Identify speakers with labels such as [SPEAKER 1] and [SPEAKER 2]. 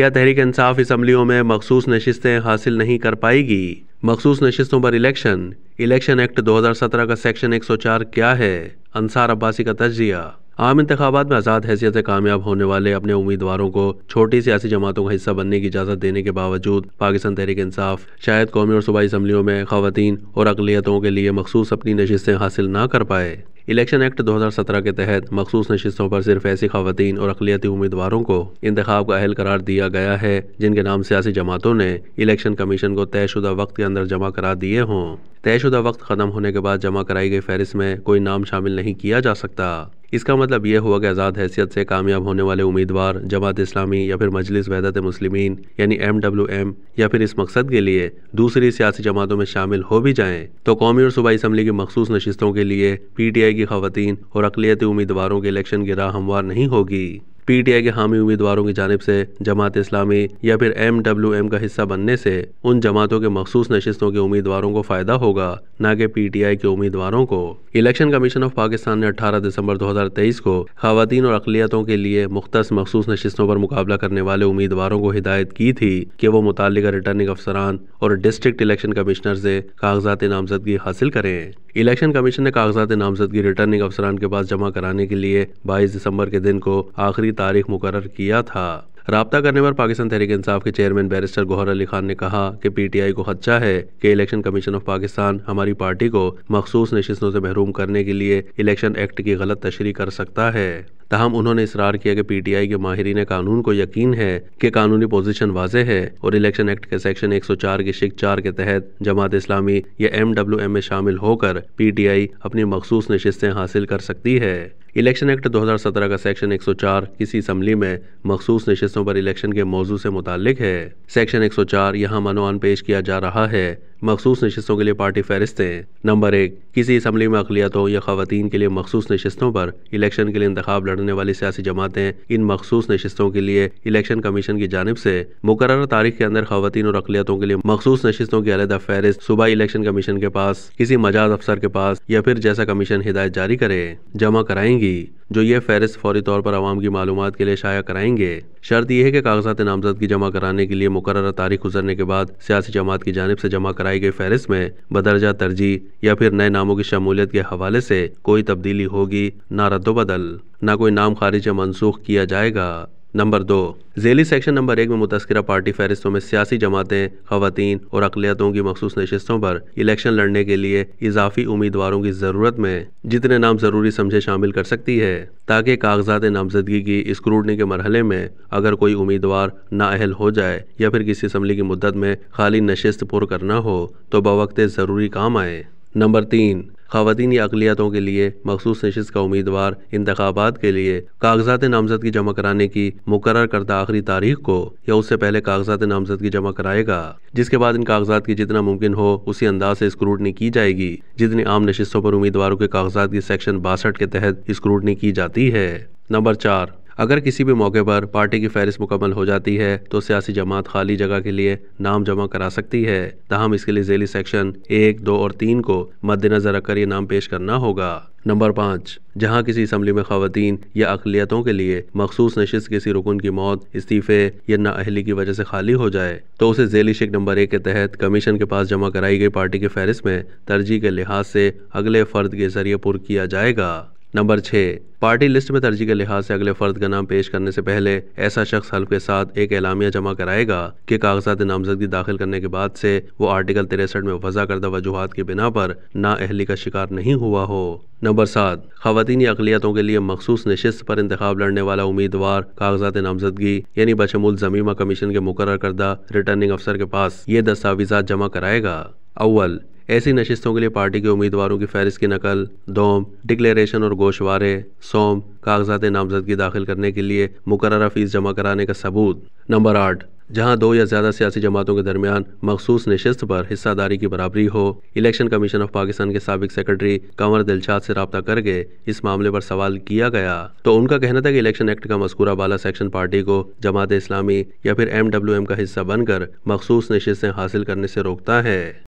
[SPEAKER 1] क्या तहरीक इंसाफ इसम्बलियों में मखसूस नशस्तें हासिल नहीं कर पाएगी मखसूस नशस्तों पर इलेक्शन इलेक्शन एक्ट 2017 का सेक्शन 104 क्या है अंसार अब्बासी का तजिया आम इंतबात में आज़ाद हैसियत से कामयाब होने वाले अपने उम्मीदवारों को छोटी सियासी जमातों का हिस्सा बनने की इजाज़त देने के बावजूद पाकिस्तान तहरीक इंसाफ शायद कौमी और सूबाई इसम्बलियों में खातन और अकलीतों के लिए मखसूस अपनी नशस्तें हासिल ना कर पाए इलेक्शन एक्ट 2017 के तहत मखसूस नशस्तों पर सिर्फ ऐसी खातन और अकलीती उम्मीदवारों को इंतखब का अहल करार दिया गया है जिनके नाम सियासी जमातों ने इलेक्शन कमीशन को तयशुदा वक्त के अंदर जमा करा दिए हों तयशुदा वक्त ख़त्म होने के बाद जमा कराई गई फहरिस्त में कोई नाम शामिल नहीं किया जा सकता इसका मतलब यह हुआ कि आज़ाद हैसियत से कामयाब होने वाले उम्मीदवार जमात इस्लामी या फिर मजलिस वहदत मुस्लिम यानी एम डब्ल्यू एम या फिर इस मकसद के लिए दूसरी सियासी जमातों में शामिल हो भी जाएं तो कौमी और सूबाई इसम्बली की मखसूस नशस्तों के लिए पी टी आई की खातन और अक़लियती उम्मीदवारों की इलेक्शन की राह हमवार नहीं होगी पीटीआई के हामी उम्मीदवारों की जानब से जमात इस्लामी या फिर एम डब्ल्यू एम का हिस्सा बनने से उन जमातों के मखसूस नशस्तों के उम्मीदवारों को फायदा होगा न कि पीटीआई के उम्मीदवारों को इलेक्शन कमीशन ऑफ पाकिस्तान ने अठारह दिसंबर दो हजार तेईस को खातन और अकलीतों के लिए मुख्त मखसूस नशस्तों पर मुकाबला करने वाले उम्मीदवारों को हिदायत की थी कि वो मुतल रिटर्निंग अफसरान और डिस्ट्रिक्ट इलेक्शन कमिश्नर से कागजात नामजदगी हासिल करें इलेक्शन कमीशन ने कागजात नामजदगी रिटर्निंग अफसरान के पास जमा कराने के लिए बाईस दिसंबर के दिन को आखिरी तारीख मुकर किया था रबता करने पर पाकिस्तान तहरीक इंसाफ के चेयरमैन बैरिस्टर गोहर अली खान ने कहा कि पीटीआई को खदशा है कि इलेक्शन कमीशन ऑफ पाकिस्तान हमारी पार्टी को मखसूस नशस्तों से महरूम करने के लिए इलेक्शन एक्ट की गलत तशरी कर सकता है तहम उन्होंने इसरार किया कि पीटीआई के माहरीन कानून को यकीन है कि कानूनी पोजीशन वाजह है और इलेक्शन एक्ट के सेक्शन 104 की शिक चार के तहत जमात इस्लामी या एम में शामिल होकर पीटीआई अपनी मखसूस नशस्तें हासिल कर सकती है इलेक्शन एक्ट 2017 का सेक्शन 104 किसी असम्बली में मखसूस नशस्तों पर इलेक्शन के मौजू से मुतक है सेक्शन 104 यहाँ मनोआन पेश किया जा रहा है मखसूस नशस्तों के लिए पार्टी फहरिस्तें नंबर एक किसी असम्बली में अकलीतों या खातन के लिए मखसूस नशस्तों पर इलेक्शन के लिए इंतबाब लड़ने वाली सियासी जमातें इन मखसूस नशस्तों के लिए इलेक्शन कमीशन की जानब से मुकर तारीख के अंदर खातन और अकलीतों के लिए मखसूस नशस्तों की अलहदा फहरिस्त सुबह इलेक्शन कमीशन के पास किसी मजाज अफसर के पास या फिर जैसा कमीशन हिदायत जारी करे जमा कराएंगे करेंगी जो ये फहरिस्त फौरी तौर पर आवाम की मालूम के लिए शाया कराएंगे शर्त यह है कि कागजात नामजदगी जमा कराने के लिए मुकर तारीख गुजरने के बाद सियासी जमात की जानब से जमा कराई गई फहरिस्त में बदरजा तरजीह या फिर नए नामों की शमूलियत के हवाले से कोई तब्दीली होगी ना रद्दो बदल ना कोई नाम खारिज या मनसूख किया जाएगा नंबर दो जेली सेक्शन नंबर एक में मुतस्करा पार्टी फहरिस्तों में सियासी जमातें खातन और अकलियतों की मखसूस नशस्तों पर इलेक्शन लड़ने के लिए इजाफी उम्मीदवारों की ज़रूरत में जितने नाम ज़रूरी समझे शामिल कर सकती है ताकि कागजात नामजदगी की स्क्रूटनी के मरहले में अगर कोई उम्मीदवार नाअहल हो जाए या फिर किसी असम्बली की मुद्दत में खाली नशस्त पुर करना हो तो बवकते ज़रूरी काम आए नंबर तीन खातन या अकलीतों के लिए मखसूस नशस्त का उम्मीदवार इंतबात के लिए कागजात नामजदगी जमा कराने की मुकर करदा आखिरी तारीख को या उससे पहले कागजात नामजदगी जमा कराएगा जिसके बाद इन कागजात की जितना मुमकिन हो उसी अंदाज से स्क्रूटनी की जाएगी जितनी आम नशस्तों पर उम्मीदवारों के कागजात की सेक्शन बासठ के तहत स्क्रूटनी की जाती है नंबर चार अगर किसी भी मौके पर पार्टी की फहरिस्त मुकम्मल हो जाती है तो सियासी जमात खाली जगह के लिए नाम जमा करा सकती है तहम इसके लिए जेली सेक्शन एक दो और तीन को मद्देनजर रखकर ये नाम पेश करना होगा नंबर पाँच जहाँ किसी असम्बली में खातन या अकलीतों के लिए मखसूस नशस्त किसी रुकन की मौत इस्तीफ़े या नाअहली की वजह से खाली हो जाए तो उसे जेली शिक नंबर एक के तहत कमीशन के पास जमा कराई गई पार्टी की फहरिस्त में तरजीह के लिहाज से अगले फर्द के जरिए पुर किया जाएगा नंबर छः पार्टी लिस्ट में तरजीह के लिहाज से अगले फर्द का नाम पेश करने से पहले ऐसा शख्स हल्फ के साथ एक एलामिया जमा कराएगा कि कागजात नामजदगी दाखिल करने के बाद से वो आर्टिकल तिरसठ में वजह करदा वजूहत की बिना पर अहली का शिकार नहीं हुआ हो नंबर सात खातनी अकलीतों के लिए मखसूस नशस्त पर इंतब लड़ने वाला उम्मीदवार कागजात नामजदगी यानी बशमुल जमीमा कमीशन के मुकर करदा रिटर्निंग अफसर के पास ये दस्तावेजा जमा कराएगा अव्वल ऐसी नशस्तों के लिए पार्टी के उम्मीदवारों की फहरिस्त की नकल दोम डिक्लेरेशन और गोशवारे सोम कागजात नामजदगी दाखिल करने के लिए मुकर फीस जमा कराने का सबूत नंबर आठ जहां दो या ज्यादा सियासी जमातों के दरमियान मखसूस नशस्त पर हिस्सादारी की बराबरी हो इलेक्शन कमीशन ऑफ पाकिस्तान के सबक सेक्रेटरी कंवर दिलशाद से रबता करके इस मामले पर सवाल किया गया तो उनका कहना था कि इलेक्शन एक्ट का मस्कूरा बाला सेक्शन पार्टी को जमात इस्लामी या फिर एम का हिस्सा बनकर मखसूस नशस्तें हासिल करने से रोकता है